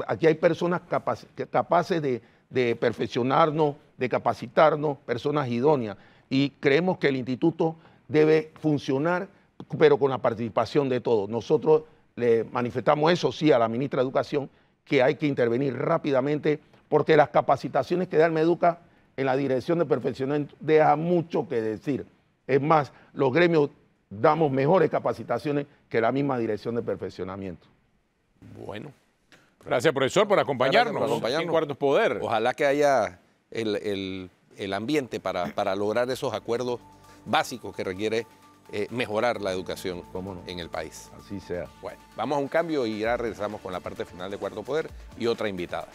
aquí hay personas capaces, capaces de, de perfeccionarnos, de capacitarnos personas idóneas y creemos que el instituto debe funcionar, pero con la participación de todos. Nosotros le manifestamos eso sí a la ministra de Educación, que hay que intervenir rápidamente porque las capacitaciones que da el Meduca en la dirección de perfeccionamiento deja mucho que decir. Es más, los gremios damos mejores capacitaciones que la misma dirección de perfeccionamiento. Bueno. Gracias, profesor, por acompañarnos. En Cuartos Poder. Ojalá que haya el, ambiente para, para, lograr esos acuerdos básicos que requiere eh, mejorar la educación en el país. Así sea. Bueno, vamos a un cambio y ya regresamos con la parte final de Cuarto Poder y otra invitada.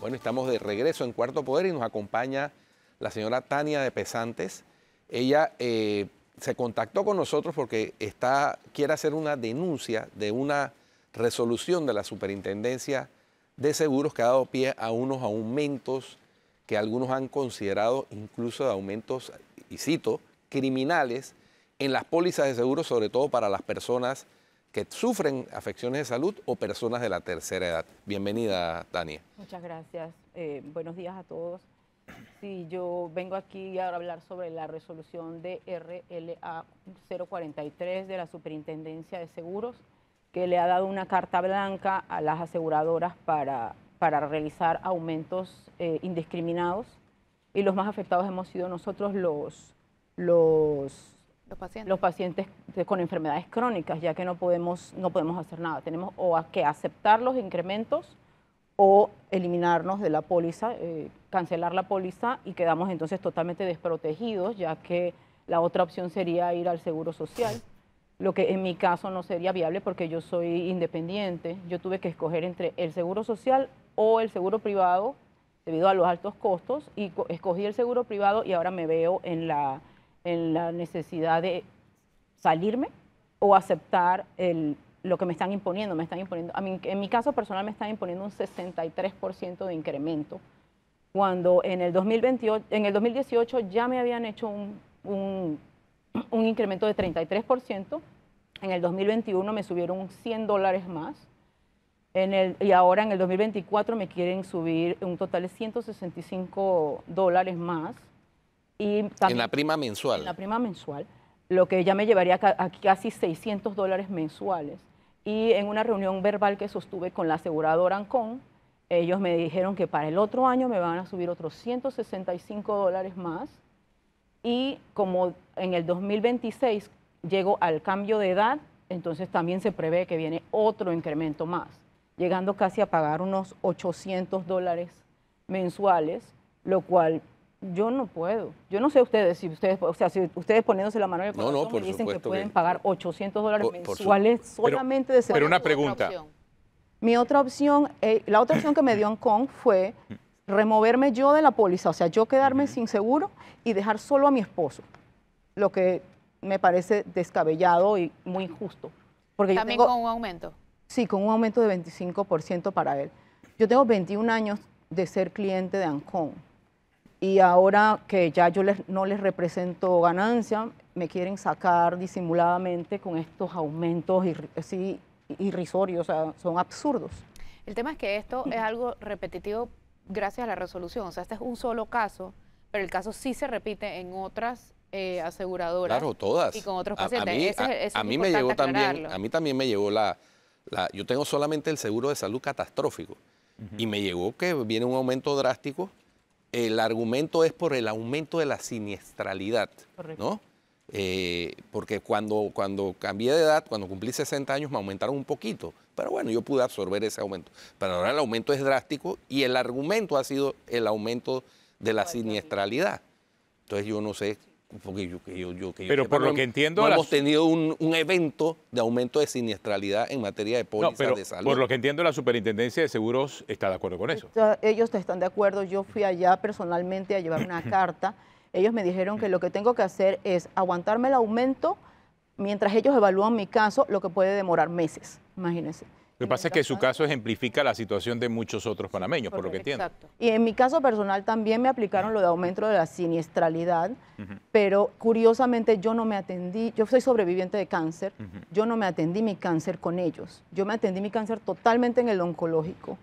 Bueno, estamos de regreso en Cuarto Poder y nos acompaña la señora Tania de Pesantes. Ella eh, se contactó con nosotros porque está, quiere hacer una denuncia de una resolución de la Superintendencia de Seguros que ha dado pie a unos aumentos que algunos han considerado incluso de aumentos, y cito, criminales en las pólizas de seguros, sobre todo para las personas que sufren afecciones de salud o personas de la tercera edad. Bienvenida, Tania. Muchas gracias. Eh, buenos días a todos. Sí, yo vengo aquí a hablar sobre la resolución de RLA 043 de la Superintendencia de Seguros que le ha dado una carta blanca a las aseguradoras para, para realizar aumentos eh, indiscriminados y los más afectados hemos sido nosotros los, los, los pacientes. con enfermedades crónicas, ya que no podemos, no podemos hacer nada. Tenemos o que aceptar los incrementos o eliminarnos de la póliza, eh, cancelar la póliza y quedamos entonces totalmente desprotegidos, ya que la otra opción sería ir al seguro social lo que en mi caso no sería viable porque yo soy independiente. Yo tuve que escoger entre el seguro social o el seguro privado debido a los altos costos y escogí el seguro privado y ahora me veo en la, en la necesidad de salirme o aceptar el, lo que me están imponiendo. Me están imponiendo a mí, en mi caso personal me están imponiendo un 63% de incremento cuando en el, 2028, en el 2018 ya me habían hecho un un incremento de 33%. En el 2021 me subieron 100 dólares más. En el, y ahora en el 2024 me quieren subir un total de 165 dólares más. Y también, en la prima mensual. En la prima mensual, lo que ya me llevaría a casi 600 dólares mensuales. Y en una reunión verbal que sostuve con la aseguradora Ancon, ellos me dijeron que para el otro año me van a subir otros 165 dólares más. Y como en el 2026 llego al cambio de edad, entonces también se prevé que viene otro incremento más, llegando casi a pagar unos 800 dólares mensuales, lo cual yo no puedo. Yo no sé ustedes, si ustedes, o sea, si ustedes poniéndose la mano en el corazón dicen que pueden pagar 800 dólares mensuales solamente de ser Pero una pregunta. Mi otra opción, eh, la otra opción que me dio en Kong fue mm. removerme yo de la póliza, o sea, yo quedarme sin seguro y dejar solo a mi esposo lo que me parece descabellado y muy injusto. Porque ¿También tengo, con un aumento? Sí, con un aumento de 25% para él. Yo tengo 21 años de ser cliente de Ancon y ahora que ya yo no les represento ganancia, me quieren sacar disimuladamente con estos aumentos irrisorios, o sea, son absurdos. El tema es que esto es mm. algo repetitivo gracias a la resolución, o sea, este es un solo caso, pero el caso sí se repite en otras eh, aseguradoras. Claro, todas. Y con otros pacientes. A, mí, me llegó también, a mí también me llegó la, yo tengo solamente el seguro de salud catastrófico y me llegó que viene un aumento drástico. El argumento es por el aumento de la siniestralidad, Correcto. ¿no? Eh, porque cuando, cuando cambié de edad, cuando cumplí 60 años, me aumentaron un poquito. Pero bueno, yo pude absorber ese aumento. Pero ahora el aumento es drástico y el argumento ha sido el aumento de la siniestralidad. Entonces yo no sé pero por lo que entiendo hemos tenido un, evento de aumento de siniestralidad en materia de pólizas de salud. Por lo que entiendo la Superintendencia de Seguros está de acuerdo con eso. Ellos están de acuerdo. Yo fui allá personalmente a llevar una carta. Ellos me dijeron que lo que tengo que hacer es aguantarme el aumento mientras ellos evalúan mi caso, lo que puede demorar meses. Imagínense. Lo que pasa es que su caso ejemplifica la situación de muchos otros panameños, por lo que entiendo. Exacto. Y en mi caso personal también me aplicaron lo de aumento de la siniestralidad, pero curiosamente yo no me atendí, yo soy sobreviviente de cáncer, yo no me atendí mi cáncer con ellos, yo me atendí mi cáncer totalmente en el oncológico.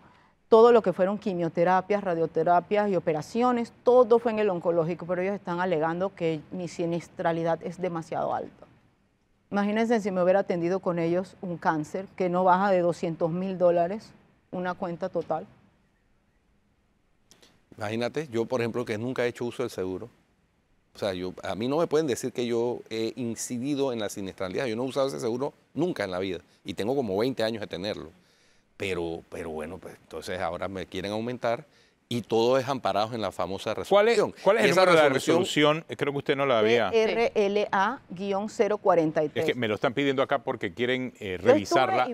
Todo lo que fueron quimioterapias, radioterapias y operaciones, todo fue en el oncológico, pero ellos están alegando que mi siniestralidad es demasiado alta. Imagínense si me hubiera atendido con ellos un cáncer que no baja de 200 mil dólares, una cuenta total. Imagínate, yo por ejemplo que nunca he hecho uso del seguro. O sea, a mí no me pueden decir que yo he incidido en la siniestralidad. Yo no he usado ese seguro nunca en la vida y tengo como 20 años de tenerlo. Pero, pero bueno, pues entonces ahora me quieren aumentar y todo es amparado en la famosa resolución. ¿Cuál es, el número de la resolución? Eh, creo que usted no la había. RLA-043. Es que me lo están pidiendo acá porque quieren eh, revisarla.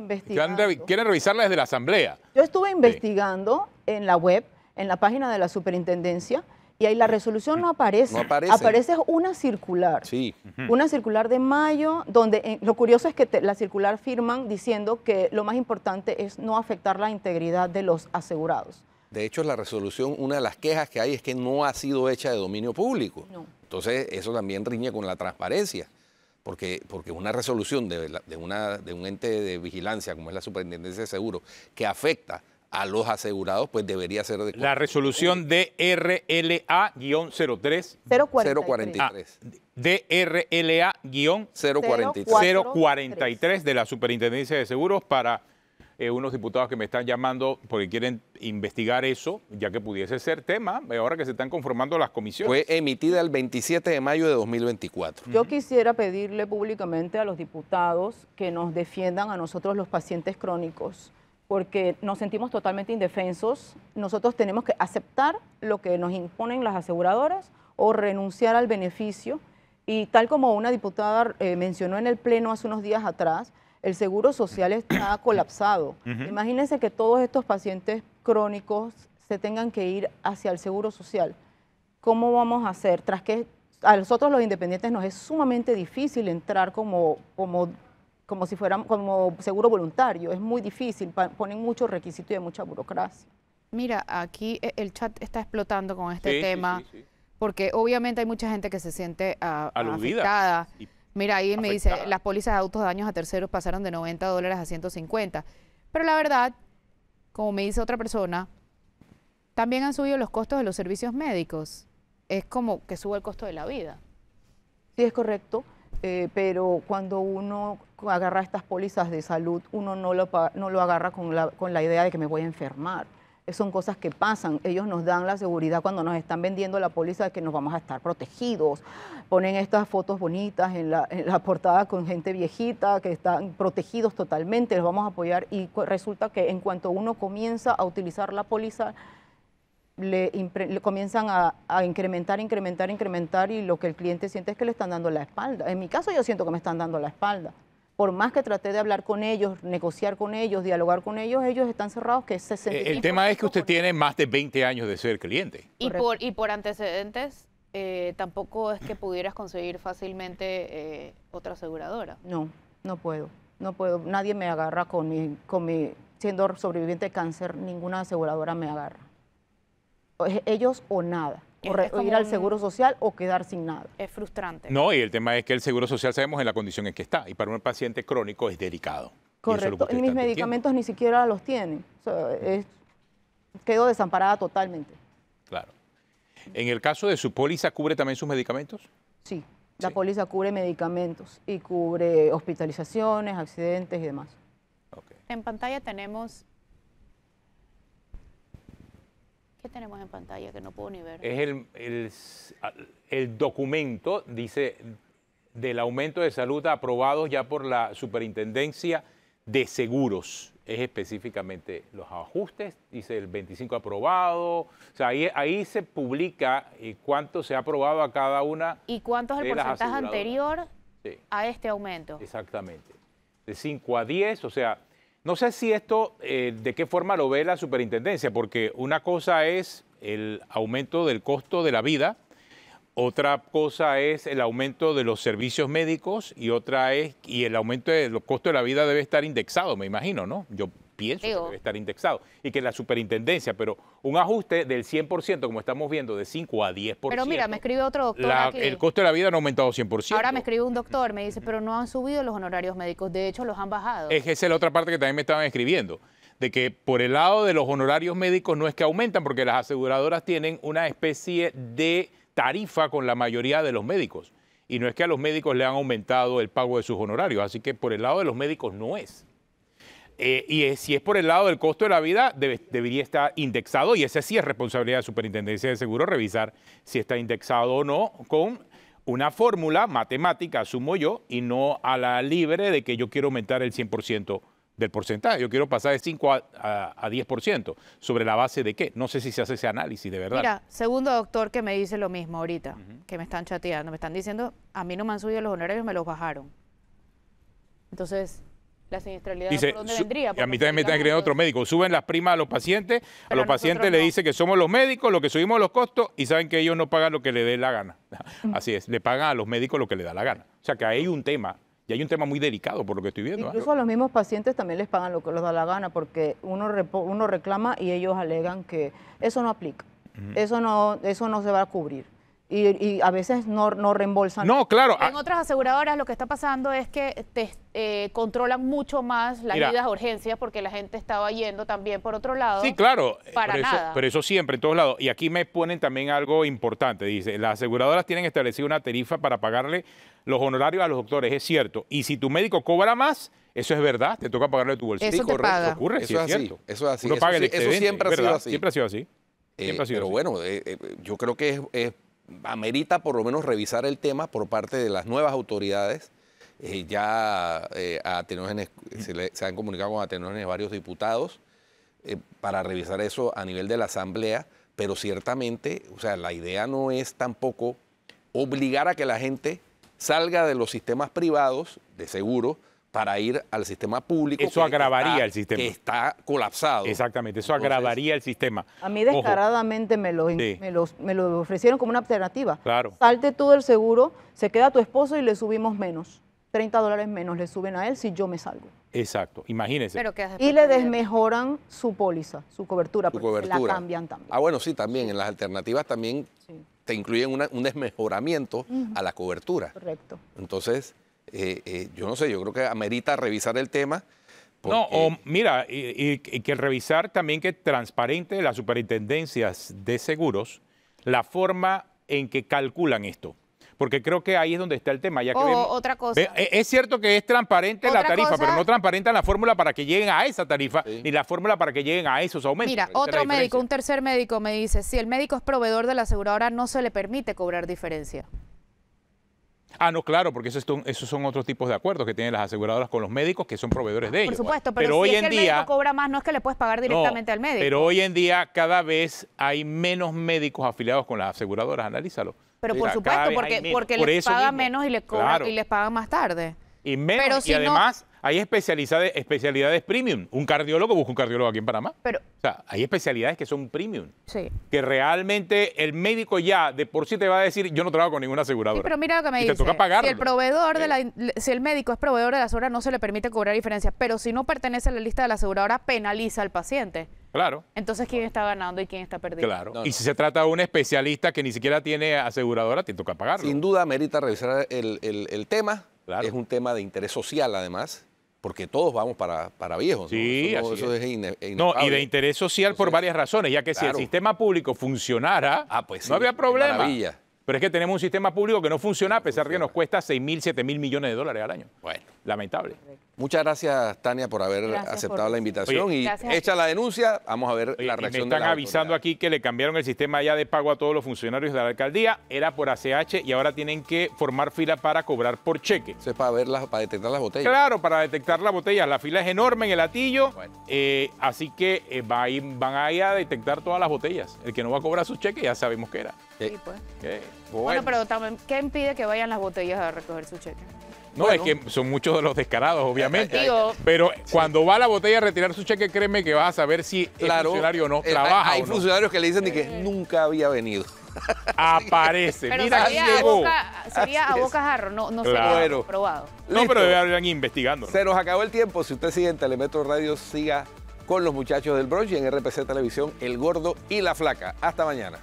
Quieren revisarla desde la Asamblea. Yo estuve investigando en la web, en la página de la superintendencia, y ahí la resolución no aparece. aparece. una circular. Sí. Una circular de mayo, donde eh, lo curioso es que la circular firman diciendo que lo más importante es no afectar la integridad de los asegurados. De hecho, la resolución, una de las quejas que hay es que no ha sido hecha de dominio público. Entonces, eso también riñe con la transparencia, porque, porque una resolución de, una, de un ente de vigilancia, como es la Superintendencia de Seguros, que afecta a los asegurados, pues debería ser de... La resolución DRLA-03. 043. DRLA-043 de la Superintendencia de Seguros para eh, unos diputados que me están llamando porque quieren investigar eso, ya que pudiese ser tema eh, ahora que se están conformando las comisiones. Fue emitida el 27 de mayo de 2024. Yo quisiera pedirle públicamente a los diputados que nos defiendan a nosotros los pacientes crónicos porque nos sentimos totalmente indefensos. Nosotros tenemos que aceptar lo que nos imponen las aseguradoras o renunciar al beneficio. Y tal como una diputada eh, mencionó en el Pleno hace unos días atrás, el seguro social está colapsado. Imagínense que todos estos pacientes crónicos se tengan que ir hacia el seguro social. ¿Cómo vamos a hacer? Tras que a nosotros los independientes nos es sumamente difícil entrar como, como, como si fuéramos como seguro voluntario, es muy difícil, ponen muchos requisitos y mucha burocracia. Mira, aquí e, el chat está explotando con este tema. porque obviamente hay mucha gente que se siente uh, afectada y Mira, ahí me dice, las pólizas de autos daños a terceros pasaron de 90 dólares a 150. Pero la verdad, como me dice otra persona, también han subido los costos de los servicios médicos. Es como que sube el costo de la vida. Sí, es correcto. Eh, pero cuando uno agarra estas pólizas de salud, uno no lo, no lo agarra con la, con la idea de que me voy a enfermar son cosas que pasan. Ellos nos dan la seguridad cuando nos están vendiendo la póliza de que nos vamos a estar protegidos. Ponen estas fotos bonitas en la, en la portada con gente viejita que están protegidos totalmente, los vamos a apoyar y resulta que en cuanto uno comienza a utilizar la póliza, le, comienzan a, incrementar, incrementar, incrementar y lo que el cliente siente es que le están dando la espalda. En mi caso yo siento que me están dando la espalda por más que traté de hablar con ellos, negociar con ellos, dialogar con ellos, ellos están cerrados que 60. Eh, el tema es que usted tiene más de 20 años de ser cliente. Y, por, antecedentes, eh, tampoco es que pudieras conseguir fácilmente eh, otra aseguradora. No, no puedo, no puedo. Nadie me agarra con mi, con mi, siendo sobreviviente de cáncer, ninguna aseguradora me agarra. Ellos o nada o, ir al seguro social o quedar sin nada. Es frustrante. No, y el tema es que el seguro social sabemos en la condición en que está y para un paciente crónico es delicado. Correcto, y, mis medicamentos ni siquiera los tienen. quedo desamparada totalmente. Claro. En el caso de su póliza, ¿cubre también sus medicamentos? Sí, la póliza cubre medicamentos y cubre hospitalizaciones, accidentes y demás. En pantalla tenemos tenemos en pantalla que no puedo ni ver? Es el, documento, dice, del aumento de salud aprobado ya por la Superintendencia de Seguros. Es específicamente los ajustes, dice el 25 aprobado. O sea, ahí, ahí se publica eh, cuánto se ha aprobado a cada una. ¿Y cuánto es el porcentaje anterior a este aumento? Exactamente. De 5 a 10, o sea, no sé si esto, eh, de qué forma lo ve la superintendencia, porque una cosa es el aumento del costo de la vida, otra cosa es el aumento de los servicios médicos y otra es, y el aumento de los costos de la vida debe estar indexado, me imagino, ¿no? Yo pienso que debe estar indexado, y que la superintendencia, pero un ajuste del 100%, como estamos viendo, de 5 a 10%. Pero mira, me escribe otro doctor. El costo de la vida no ha aumentado 100%. Ahora me escribe un doctor, me dice, pero no han subido los honorarios médicos, de hecho los han bajado. Es esa es la otra parte que también me estaban escribiendo de que por el lado de los honorarios médicos no es que aumentan, porque las aseguradoras tienen una especie de tarifa con la mayoría de los médicos. Y no es que a los médicos le han aumentado el pago de sus honorarios, así que por el lado de los médicos no es. Eh, y eh, si es por el lado del costo de la vida, debería estar indexado y ese sí es responsabilidad de la Superintendencia de Seguros revisar si está indexado o no con una fórmula matemática, asumo yo, y no a la libre de que yo quiero aumentar el 100% del porcentaje. Yo quiero pasar de 5 a, 10%. ¿Sobre la base de qué? No sé si se hace ese análisis de verdad. Mira, segundo doctor que me dice lo mismo ahorita, que me están chateando, me están diciendo, a mí no me han subido los honorarios, me los bajaron. Entonces, la siniestralidad dice, vendría? a mí también me están creando otros médicos. Suben las primas a los pacientes, a los pacientes le dice que somos los médicos los que subimos los costos y saben que ellos no pagan lo que le dé la gana. Así es, le pagan a los médicos lo que le da la gana. O sea que hay un tema y hay un tema muy delicado por lo que estoy viendo. ¿eh? Incluso a los mismos pacientes también les pagan lo que les da la gana porque uno, uno reclama y ellos alegan que eso no aplica, eso, no, eso no se va a cubrir. Y, a veces no, no reembolsan. No, claro. En ah. otras aseguradoras lo que está pasando es que te eh, controlan mucho más las de urgencias porque la gente estaba yendo también por otro lado. Sí, claro. Eh, para pero, nada. Eso, pero eso siempre, en todos lados. Y aquí me ponen también algo importante. Dice, las aseguradoras tienen establecido una tarifa para pagarle los honorarios a los doctores, es cierto. Y si tu médico cobra más, eso es verdad, te toca pagarle tu bolsillo. Eso eso es, cierto. Eso es así. eso, siempre ha sido así. Siempre ha sido así. Eh, pero bueno, yo creo que es amerita por lo menos revisar el tema por parte de las nuevas autoridades. Eh, ya eh, se, han comunicado con Atenógenes varios diputados eh, para revisar eso a nivel de la Asamblea, pero ciertamente, o sea, la idea no es tampoco obligar a que la gente salga de los sistemas privados de seguro para ir al sistema público. Eso agravaría el sistema. Que está colapsado. Exactamente, eso agravaría el sistema. A mí descaradamente me lo, me, lo ofrecieron como una alternativa. Claro. Salte todo el seguro, se queda tu esposo y le subimos menos. 30 dólares menos le suben a él si yo me salgo. Exacto, imagínese. y le desmejoran su póliza, su cobertura, la cambian también. Ah, bueno, sí, también. En las alternativas también te incluyen un desmejoramiento a la cobertura. Correcto. Entonces, eh, eh, yo no sé, yo creo que amerita revisar el tema. No, o mira, y, que revisar también que transparente las superintendencias de seguros la forma en que calculan esto. Porque creo que ahí es donde está el tema. Ya otra cosa. E, es cierto que es transparente la tarifa, pero no transparente la fórmula para que lleguen a esa tarifa, ni la fórmula para que lleguen a esos aumentos. Mira, otro médico, un tercer médico me dice, si el médico es proveedor de la aseguradora, no se le permite cobrar diferencia. Ah, no, claro, porque esos, esos son otros tipos de acuerdos que tienen las aseguradoras con los médicos que son proveedores de ellos. Por pues. supuesto, pero, si hoy en el día, médico cobra más, no es que le puedes pagar directamente al médico. Pero hoy en día cada vez hay menos médicos afiliados con las aseguradoras, analízalo. Pero eh, por supuesto, porque, les paga menos y les, cobra y les pagan más tarde. Y menos, y además hay especialidades, especialidades premium. Un cardiólogo busca un cardiólogo aquí en Panamá. Pero, o sea, hay especialidades que son premium. Que realmente el médico ya de por sí te va a decir, yo no trabajo con ninguna aseguradora. pero mira lo que me dice. Te toca pagar. Si el proveedor de si el médico es proveedor de la aseguradora, no se le permite cobrar diferencias. Pero si no pertenece a la lista de la aseguradora, penaliza al paciente. Claro. Entonces, ¿quién está ganando y quién está perdiendo? Claro. Y si se trata de un especialista que ni siquiera tiene aseguradora, te toca pagar. Sin duda, merita revisar el, el tema. Claro. Es un tema de interés social, además porque todos vamos para, viejos. Sí, ¿no? Eso, es, y de interés social por varias razones, ya que si el sistema público funcionara, ah, pues no había problema. Pero es que tenemos un sistema público que no funciona, a pesar de que nos cuesta 6 mil, 7 mil millones de dólares al año. Bueno. Lamentable. Muchas gracias, Tania, por haber aceptado la invitación. y hecha la denuncia, vamos a ver la reacción. me están avisando aquí que le cambiaron el sistema ya de pago a todos los funcionarios de la alcaldía. Era por ACH y ahora tienen que formar fila para cobrar por cheque. Eso es para, ver para detectar las botellas. Claro, para detectar las botellas. La fila es enorme en el latillo. Eh, así que eh, van a ir a detectar todas las botellas. El que no va a cobrar su cheque ya sabemos que era. Sí, pues. Eh, bueno. pero también, ¿qué impide que vayan las botellas a recoger su cheque? No, es que son muchos de los descarados, obviamente. pero cuando va a la botella a retirar su cheque, créeme que vas a saber si claro, funcionario o no, eh, trabaja Hay, funcionarios que le dicen que nunca había venido. Aparece. Mira, sería, A boca, sería a jarro, no, no claro. sería probado. No, pero deberían investigando. Se nos acabó el tiempo. Si usted sigue en Telemetro Radio, siga con los muchachos del Bronx en RPC Televisión, El Gordo y la Flaca. Hasta mañana.